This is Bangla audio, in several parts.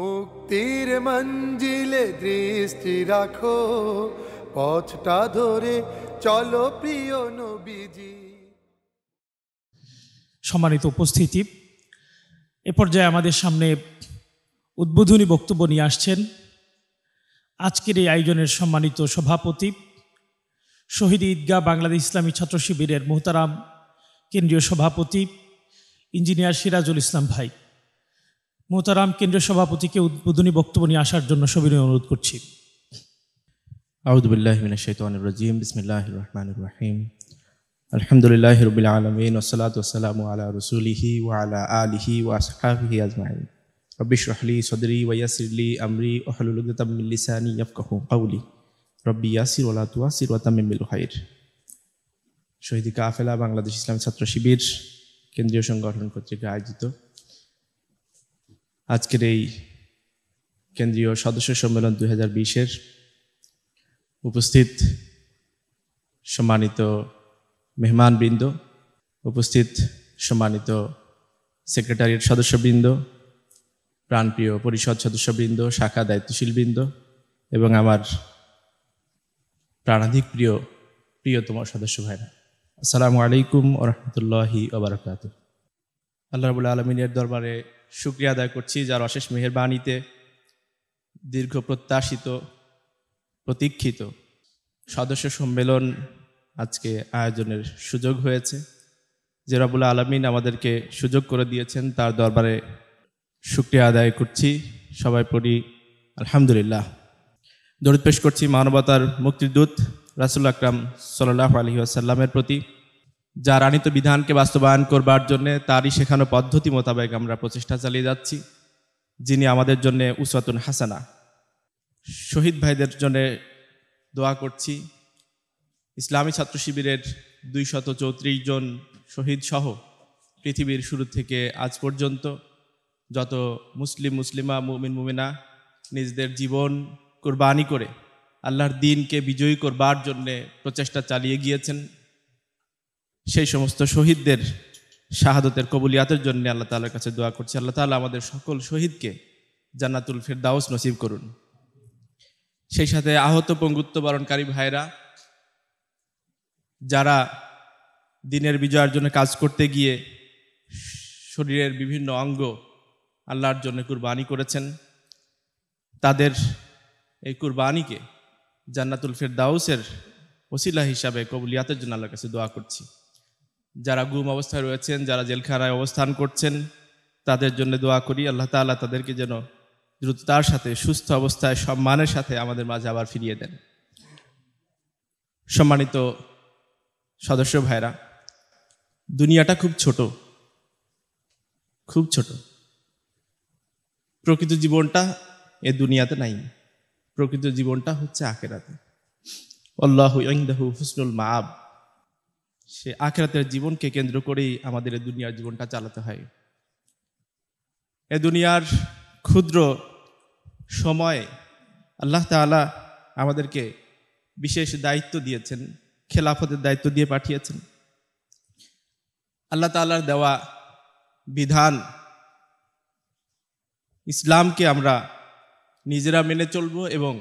মুক্তির মঞ্জিলে দৃষ্টি রাখো পথটা ধরে চলো প্রিয় নবীজি সম্মানিত উপস্থিতি এ পর্যায়ে আমাদের সামনে উদ্বোধনী বক্তব্য নিয়ে আসছেন আজকের এই আয়োজনের সম্মানিত সভাপতি শহীদ ঈদগাহ বাংলাদেশ ইসলামী ছাত্র শিবিরের মোহতারাম কেন্দ্রীয় সভাপতি ইঞ্জিনিয়ার সিরাজুল ইসলাম ভাই মোতারাম কেন্দ্রীয় সভাপতিকে উদ্বোধনী বক্তব্য নিয়ে আসার জন্য সবিনয় অনুরোধ করছি আউদুবিল্লাহ রাজিম বিসমিল্লাহ রহমান রাহিম আলহামদুলিল্লাহ রবিল আলমিন ওসালাত ওসালাম আলা রসুলিহি ও আলা আলিহি ও আসহাবিহি আজমাইন রব্বিশ রহলি সদরি ওয়াসিরলি আমরি ওহলুলুদামিল্লিসানি ইয়াফকাহ কাউলি রব্বি ইয়াসির ওলা তুয়াসির ওয়াতামিল হাইর শহীদ কাফেলা বাংলাদেশ ইসলাম ছাত্র শিবির কেন্দ্রীয় সংগঠন কর্তৃক আয়োজিত আজকের এই কেন্দ্রীয় সদস্য সম্মেলন দু হাজার বিশের উপস্থিত সম্মানিত মেহমানবৃন্দ উপস্থিত সম্মানিত সেক্রেটারিয়েট সদস্যবৃন্দ প্রাণপ্রিয় পরিষদ সদস্যবৃন্দ শাখা দায়িত্বশীলবৃন্দ এবং আমার প্রাণাধিক প্রিয় প্রিয়তম সদস্য ভাইরা আসসালামু আলাইকুম ওরহমতুল্লাহি ওবরাকাত আল্লাহবুল্লা আলমিনের দরবারে শুক্রিয়া আদায় করছি যার অশেষ মেহরবানিতে দীর্ঘ প্রত্যাশিত প্রতীক্ষিত সদস্য সম্মেলন আজকে আয়োজনের সুযোগ হয়েছে যে রাবুল আলমিন আমাদেরকে সুযোগ করে দিয়েছেন তার দরবারে শুক্রিয়া আদায় করছি সবাই পড়ি আলহামদুলিল্লাহ দরিদ পেশ করছি মানবতার মুক্তিদূত রাসুল আকরাম সাল্লাহ আলহি আসাল্লামের প্রতি যার আনিত বিধানকে বাস্তবায়ন করবার জন্য তারই শেখানো পদ্ধতি মোতাবেক আমরা প্রচেষ্টা চালিয়ে যাচ্ছি যিনি আমাদের জন্য উসাতুন হাসানা শহীদ ভাইদের জন্য দোয়া করছি ইসলামী ছাত্র শিবিরের দুইশত চৌত্রিশ জন শহীদ সহ পৃথিবীর শুরু থেকে আজ পর্যন্ত যত মুসলিম মুসলিমা মুমিন মুমিনা নিজেদের জীবন কোরবানি করে আল্লাহর দিনকে বিজয়ী করবার জন্যে প্রচেষ্টা চালিয়ে গিয়েছেন সেই সমস্ত শহীদদের শাহাদতের কবুলিয়াতের জন্য আল্লাহ তালার কাছে দোয়া করছি আল্লাহ তালা আমাদের সকল শহীদকে জান্নাতুল ফেরদাউস নসিব করুন সেই সাথে আহত পঙ্গুত্ব বরণকারী ভাইরা যারা দিনের বিজয়ের জন্য কাজ করতে গিয়ে শরীরের বিভিন্ন অঙ্গ আল্লাহর জন্য কুরবানি করেছেন তাদের এই কুরবানিকে জান্নাতুল ফেরদাউসের ওসিলা হিসাবে কবুলিয়াতের জন্য আল্লাহর কাছে দোয়া করছি যারা গুম অবস্থায় রয়েছেন যারা জেলখানায় অবস্থান করছেন তাদের জন্য দোয়া করি আল্লাহ তালা তাদেরকে যেন দ্রুততার সাথে সুস্থ অবস্থায় সম্মানের সাথে আমাদের মাঝে আবার ফিরিয়ে দেন সম্মানিত সদস্য ভাইরা দুনিয়াটা খুব ছোট খুব ছোট প্রকৃত জীবনটা এ দুনিয়াতে নাই প্রকৃত জীবনটা হচ্ছে আখেরাতে আল্লাহ ইংদাহু হুসনুল মা সে আখেরাতের জীবনকে কেন্দ্র করেই আমাদের দুনিয়ার জীবনটা চালাতে হয় এ দুনিয়ার ক্ষুদ্র সময়ে আল্লাহ তালা আমাদেরকে বিশেষ দায়িত্ব দিয়েছেন খেলাফতের দায়িত্ব দিয়ে পাঠিয়েছেন আল্লাহ তালার দেওয়া বিধান ইসলামকে আমরা নিজেরা মেনে চলব এবং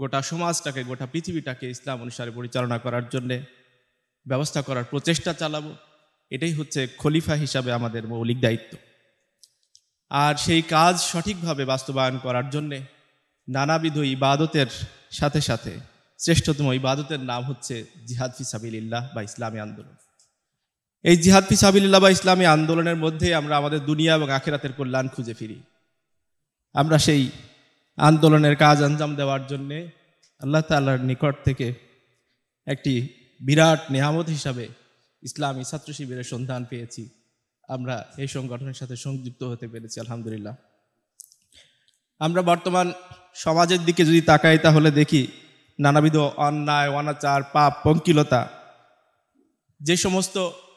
গোটা সমাজটাকে গোটা পৃথিবীটাকে ইসলাম অনুসারে পরিচালনা করার জন্যে ব্যবস্থা করার প্রচেষ্টা চালাবো এটাই হচ্ছে খলিফা হিসাবে আমাদের মৌলিক দায়িত্ব আর সেই কাজ সঠিকভাবে বাস্তবায়ন করার জন্যে নানাবিধ ইবাদতের সাথে সাথে শ্রেষ্ঠতম ইবাদতের নাম হচ্ছে জিহাদ ফিসাবিল্লাহ বা ইসলামী আন্দোলন এই জিহাদ ফিসাবিল্লাহ বা ইসলামী আন্দোলনের মধ্যেই আমরা আমাদের দুনিয়া এবং আখেরাতের কল্যাণ খুঁজে ফিরি আমরা সেই আন্দোলনের কাজ আঞ্জাম দেওয়ার জন্যে আল্লাহ তাল্লাহর নিকট থেকে একটি বিরাট নেহামত হিসাবে ইসলামী ছাত্র শিবিরের সন্ধান পেয়েছি আমরা এই সংগঠনের সাথে সংযুক্ত হতে পেরেছি আলহামদুলিল্লাহ আমরা বর্তমান সমাজের দিকে যদি তাকাই তাহলে দেখি নানাবিধ অন্যায় অনাচার পাপ পঙ্কিলতা যে সমস্ত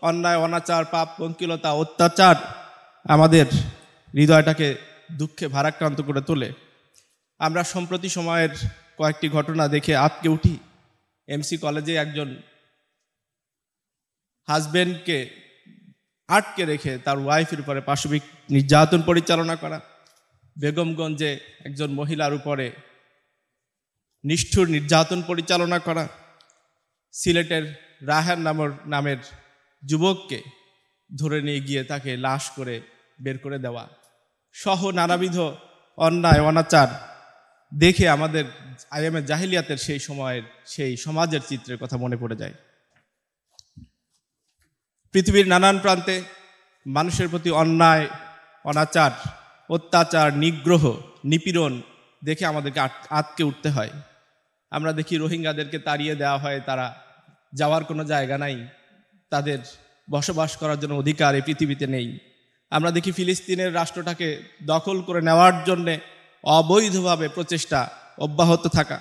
অন্যায় অনাচার পাপ পঙ্কিলতা অত্যাচার আমাদের হৃদয়টাকে দুঃখে ভারাক্রান্ত করে তোলে আমরা সম্প্রতি সময়ের কয়েকটি ঘটনা দেখে আতকে উঠি এমসি কলেজে একজন হাজব্যান্ডকে আটকে রেখে তার ওয়াইফের উপরে পাশবিক নির্যাতন পরিচালনা করা বেগমগঞ্জে একজন মহিলার উপরে নিষ্ঠুর নির্যাতন পরিচালনা করা সিলেটের রাহার নামর নামের যুবককে ধরে নিয়ে গিয়ে তাকে লাশ করে বের করে দেওয়া সহ নানাবিধ অন্যায় অনাচার দেখে আমাদের আইএমএ জাহিলিয়াতের সেই সময়ের সেই সমাজের চিত্রের কথা মনে পড়ে যায় পৃথিবীর নানান প্রান্তে মানুষের প্রতি অন্যায় অনাচার অত্যাচার নিগ্রহ নিপীড়ন দেখে আমাদেরকে আটকে উঠতে হয় আমরা দেখি রোহিঙ্গাদেরকে তাড়িয়ে দেওয়া হয় তারা যাওয়ার কোনো জায়গা নাই তাদের বসবাস করার জন্য অধিকার এই পৃথিবীতে নেই আমরা দেখি ফিলিস্তিনের রাষ্ট্রটাকে দখল করে নেওয়ার জন্যে অবৈধভাবে প্রচেষ্টা অব্যাহত থাকা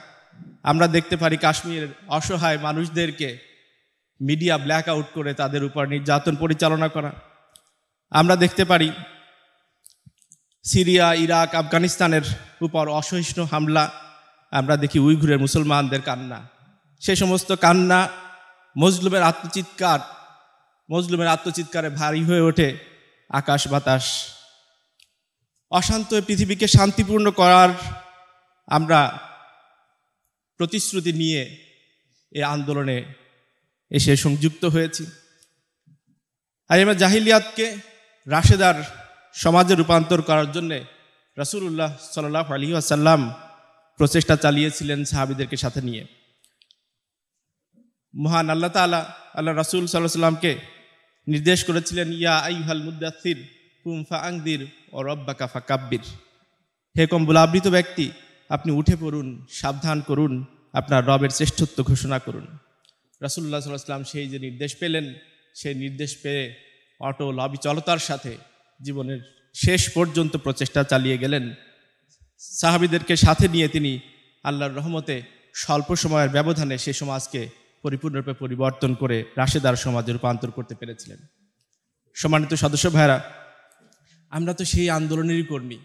আমরা দেখতে পারি কাশ্মীরের অসহায় মানুষদেরকে মিডিয়া ব্ল্যাক আউট করে তাদের উপর নির্যাতন পরিচালনা করা আমরা দেখতে পারি সিরিয়া ইরাক আফগানিস্তানের উপর অসহিষ্ণু হামলা আমরা দেখি উইঘুরের মুসলমানদের কান্না সে সমস্ত কান্না মজলুমের আত্মচিৎকার মজলুমের আত্মচিৎকারে ভারী হয়ে ওঠে আকাশ বাতাস অশান্ত পৃথিবীকে শান্তিপূর্ণ করার আমরা প্রতিশ্রুতি নিয়ে এ আন্দোলনে এসে সংযুক্ত হয়েছি আজ আমরা জাহিলিয়াতকে রাশেদার সমাজে রূপান্তর করার জন্যে রাসুল্লাহ সাল্লাহ আলী আসাল্লাম প্রচেষ্টা চালিয়েছিলেন সাহাবিদেরকে সাথে নিয়ে মহান আল্লাহ তালা আল্লাহ রাসুল সাল্লাহ সাল্লামকে নির্দেশ করেছিলেন ইয়া আইহাল মুদাসির কুমফা আংদির ও রব্বাকা কাব্বির হে কম্বলাবৃত ব্যক্তি আপনি উঠে পড়ুন সাবধান করুন আপনার রবের শ্রেষ্ঠত্ব ঘোষণা করুন রাসুল্লাহ সাল্লাহাম সেই যে নির্দেশ পেলেন সেই নির্দেশ পেয়ে অটল অবিচলতার সাথে জীবনের শেষ পর্যন্ত প্রচেষ্টা চালিয়ে গেলেন সাহাবিদেরকে সাথে নিয়ে তিনি আল্লাহর রহমতে স্বল্প সময়ের ব্যবধানে সে সমাজকে পরিপূর্ণরূপে পরিবর্তন করে রাশেদার সমাজে রূপান্তর করতে পেরেছিলেন সম্মানিত সদস্য ভাইরা আমরা তো সেই আন্দোলনেরই কর্মী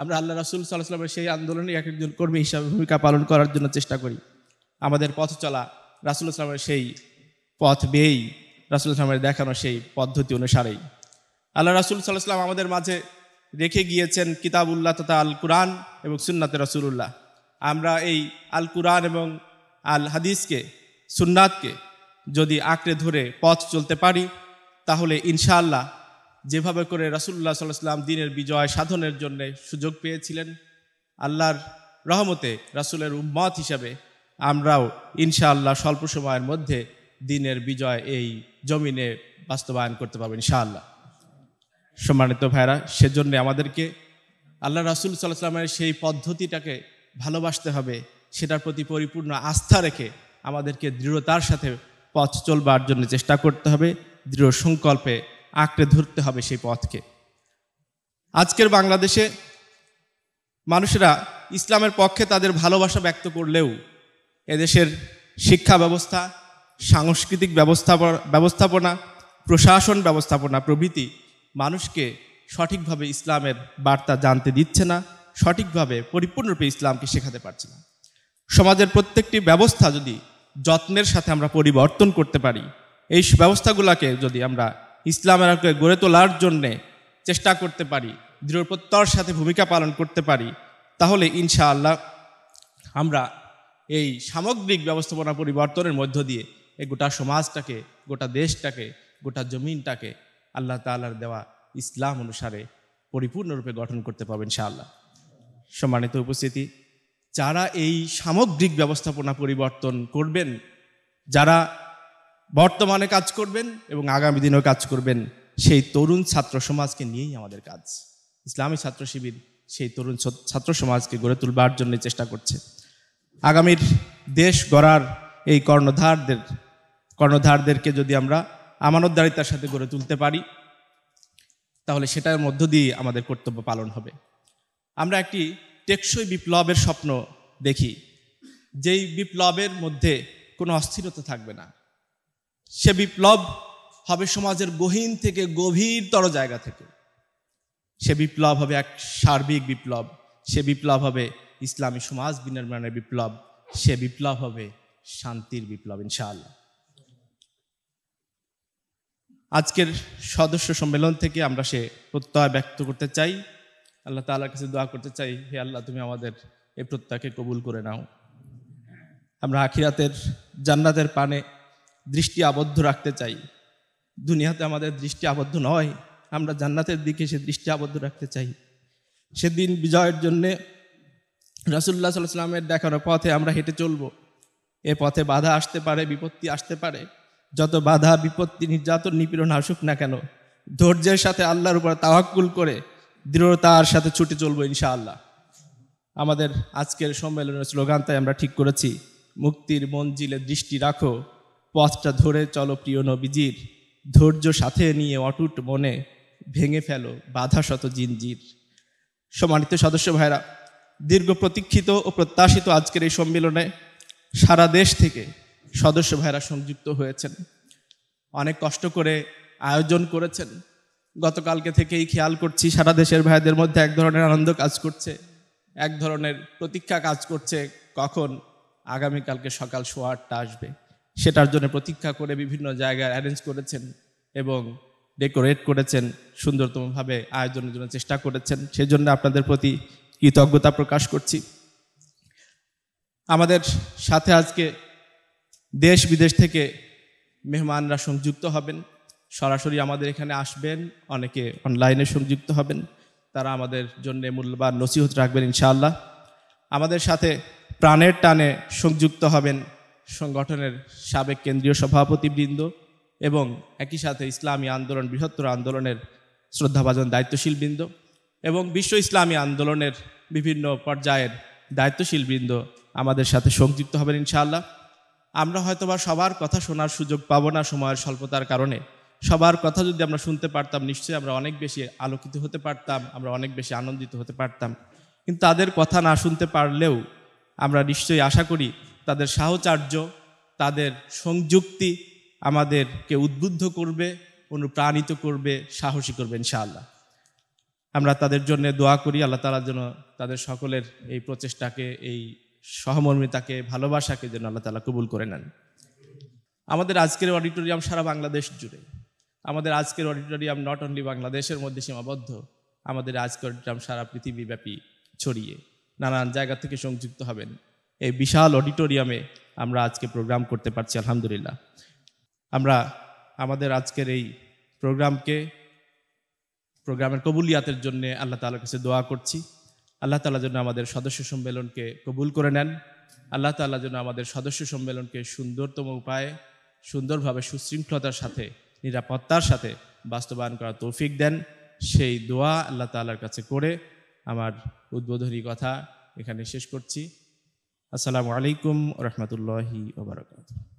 আমরা আল্লাহ রাসুল সাল্লাহ সাল্লামের সেই আন্দোলনে এক একজন কর্মী হিসাবে ভূমিকা পালন করার জন্য চেষ্টা করি আমাদের পথ চলা রাসুল ইসলামের সেই পথ বেয়েই রাসুল ইসলামের দেখানো সেই পদ্ধতি অনুসারেই আল্লাহ রাসুল সাল্লাহ ইসলাম আমাদের মাঝে রেখে গিয়েছেন কিতাবুল্লাহ তথা আল কুরআন এবং সুন্নাতে রসুল্লাহ আমরা এই আল কুরআন এবং আল হাদিসকে সুন্নাতকে যদি আঁকড়ে ধরে পথ চলতে পারি তাহলে ইনশাআল্লাহ যেভাবে করে রাসুল্লাহ সাল্লাম দিনের বিজয় সাধনের জন্য সুযোগ পেয়েছিলেন আল্লাহর রহমতে রাসুলের উম্মত হিসাবে আমরাও ইনশাআল্লাহ স্বল্প সময়ের মধ্যে দিনের বিজয় এই জমিনে বাস্তবায়ন করতে পারবো ইনশাআল্লাহ সম্মানিত ভাইরা সেজন্য আমাদেরকে আল্লাহ রাসুল সাল্লাহামের সেই পদ্ধতিটাকে ভালোবাসতে হবে সেটার প্রতি পরিপূর্ণ আস্থা রেখে আমাদেরকে দৃঢ়তার সাথে পথ চলবার জন্য চেষ্টা করতে হবে দৃঢ় সংকল্পে আঁকড়ে ধরতে হবে সেই পথকে আজকের বাংলাদেশে মানুষেরা ইসলামের পক্ষে তাদের ভালোবাসা ব্যক্ত করলেও এদেশের শিক্ষা ব্যবস্থা সাংস্কৃতিক ব্যবস্থাপনা ব্যবস্থাপনা প্রশাসন ব্যবস্থাপনা প্রভৃতি মানুষকে সঠিকভাবে ইসলামের বার্তা জানতে দিচ্ছে না সঠিকভাবে পরিপূর্ণরূপে ইসলামকে শেখাতে পারছে না সমাজের প্রত্যেকটি ব্যবস্থা যদি যত্নের সাথে আমরা পরিবর্তন করতে পারি এই ব্যবস্থাগুলোকে যদি আমরা ইসলামের গড়ে তোলার জন্যে চেষ্টা করতে পারি দৃঢ়প্রত্যর সাথে ভূমিকা পালন করতে পারি তাহলে ইনশাআল্লাহ আমরা এই সামগ্রিক ব্যবস্থাপনা পরিবর্তনের মধ্য দিয়ে এই গোটা সমাজটাকে গোটা দেশটাকে গোটা জমিনটাকে আল্লাহ তালার দেওয়া ইসলাম অনুসারে পরিপূর্ণরূপে গঠন করতে পারবেন ইনশাআল্লাহ সম্মানিত উপস্থিতি যারা এই সামগ্রিক ব্যবস্থাপনা পরিবর্তন করবেন যারা বর্তমানে কাজ করবেন এবং আগামী দিনেও কাজ করবেন সেই তরুণ ছাত্র সমাজকে নিয়েই আমাদের কাজ ইসলামী ছাত্র শিবির সেই তরুণ ছাত্র সমাজকে গড়ে তুলবার জন্য চেষ্টা করছে আগামীর দেশ গড়ার এই কর্ণধারদের কর্ণধারদেরকে যদি আমরা আমানতদারিতার সাথে গড়ে তুলতে পারি তাহলে সেটার মধ্য দিয়ে আমাদের কর্তব্য পালন হবে আমরা একটি টেকসই বিপ্লবের স্বপ্ন দেখি যেই বিপ্লবের মধ্যে কোনো অস্থিরতা থাকবে না সে বিপ্লব হবে সমাজের গহীন থেকে গভীরতর জায়গা থেকে সে বিপ্লব হবে এক সার্বিক বিপ্লব সে বিপ্লব হবে ইসলামী সমাজ বিনির্মাণের বিপ্লব সে বিপ্লব হবে শান্তির বিপ্লব ইনশাল আজকের সদস্য সম্মেলন থেকে আমরা সে প্রত্যয় ব্যক্ত করতে চাই আল্লাহ তালার কাছে দোয়া করতে চাই হে আল্লাহ তুমি আমাদের এই প্রত্যয়কে কবুল করে নাও আমরা আখিরাতের জান্নাতের পানে দৃষ্টি আবদ্ধ রাখতে চাই দুনিয়াতে আমাদের দৃষ্টি আবদ্ধ নয় আমরা জান্নাতের দিকে সে দৃষ্টি আবদ্ধ রাখতে চাই সেদিন বিজয়ের জন্যে রাসুল্লাহ সাল্লামের দেখানো পথে আমরা হেঁটে চলব এ পথে বাধা আসতে পারে বিপত্তি আসতে পারে যত বাধা বিপত্তি নির্যাতন নিপীড়ন আসুক না কেন ধৈর্যের সাথে আল্লাহর উপর তাওয়াক্কুল করে দৃঢ়তার সাথে ছুটে চলবো ইনশাআল্লাহ আমাদের আজকের সম্মেলনের স্লোগান তাই আমরা ঠিক করেছি মুক্তির মঞ্জিলে দৃষ্টি রাখো পথটা ধরে চলো প্রিয় নবীজির ধৈর্য সাথে নিয়ে অটুট মনে ভেঙে ফেলো বাধা শত জিনজির সম্মানিত সদস্য ভাইরা দীর্ঘ প্রতীক্ষিত ও প্রত্যাশিত আজকের এই সম্মেলনে সারা দেশ থেকে সদস্য ভাইরা সংযুক্ত হয়েছেন অনেক কষ্ট করে আয়োজন করেছেন গতকালকে থেকেই খেয়াল করছি সারা দেশের ভাইদের মধ্যে এক ধরনের আনন্দ কাজ করছে এক ধরনের প্রতীক্ষা কাজ করছে কখন আগামীকালকে সকাল সোয়া আটটা আসবে সেটার জন্য প্রতীক্ষা করে বিভিন্ন জায়গায় অ্যারেঞ্জ করেছেন এবং ডেকোরেট করেছেন সুন্দরতমভাবে আয়োজনের জন্য চেষ্টা করেছেন সেজন্য আপনাদের প্রতি কৃতজ্ঞতা প্রকাশ করছি আমাদের সাথে আজকে দেশ বিদেশ থেকে মেহমানরা সংযুক্ত হবেন সরাসরি আমাদের এখানে আসবেন অনেকে অনলাইনে সংযুক্ত হবেন তারা আমাদের জন্য মূল্যবান নসিহত রাখবেন ইনশাআল্লাহ আমাদের সাথে প্রাণের টানে সংযুক্ত হবেন সংগঠনের সাবেক কেন্দ্রীয় সভাপতিবৃন্দ এবং একই সাথে ইসলামী আন্দোলন বৃহত্তর আন্দোলনের শ্রদ্ধাভাজন দায়িত্বশীল বৃন্দ এবং বিশ্ব ইসলামী আন্দোলনের বিভিন্ন পর্যায়ের দায়িত্বশীলবৃন্দ আমাদের সাথে সংযুক্ত হবেন ইনশাআল্লাহ আমরা হয়তোবা সবার কথা শোনার সুযোগ পাবো না সময়ের স্বল্পতার কারণে সবার কথা যদি আমরা শুনতে পারতাম নিশ্চয়ই আমরা অনেক বেশি আলোকিত হতে পারতাম আমরা অনেক বেশি আনন্দিত হতে পারতাম কিন্তু তাদের কথা না শুনতে পারলেও আমরা নিশ্চয়ই আশা করি তাদের সাহচার্য তাদের সংযুক্তি আমাদেরকে উদ্বুদ্ধ করবে অনুপ্রাণিত করবে সাহসী করবে ইনশাআল্লাহ আমরা তাদের জন্য দোয়া করি আল্লাহ তালার জন্য তাদের সকলের এই প্রচেষ্টাকে এই সহমর্মিতাকে ভালোবাসাকে যেন আল্লাহ তালা কবুল করে নেন আমাদের আজকের অডিটোরিয়াম সারা বাংলাদেশ জুড়ে আমাদের আজকের অডিটোরিয়াম নট অনলি বাংলাদেশের মধ্যে সীমাবদ্ধ আমাদের আজকের অডিটোরিয়াম সারা পৃথিবীব্যাপী ছড়িয়ে নানান জায়গা থেকে সংযুক্ত হবেন এই বিশাল অডিটোরিয়ামে আমরা আজকে প্রোগ্রাম করতে পারছি আলহামদুলিল্লাহ আমরা আমাদের আজকের এই প্রোগ্রামকে প্রোগ্রামের কবুলিয়াতের জন্য আল্লাহ তালার কাছে দোয়া করছি আল্লাহ তালা যেন আমাদের সদস্য সম্মেলনকে কবুল করে নেন আল্লাহ তাল্লাহ যেন আমাদের সদস্য সম্মেলনকে সুন্দরতম উপায়ে সুন্দরভাবে সুশৃঙ্খলতার সাথে নিরাপত্তার সাথে বাস্তবায়ন করার তৌফিক দেন সেই দোয়া আল্লাহ তালার কাছে করে আমার উদ্বোধনী কথা এখানে শেষ করছি আসসালামু আলাইকুম রহমতুল্লাহি ওবরাকাতু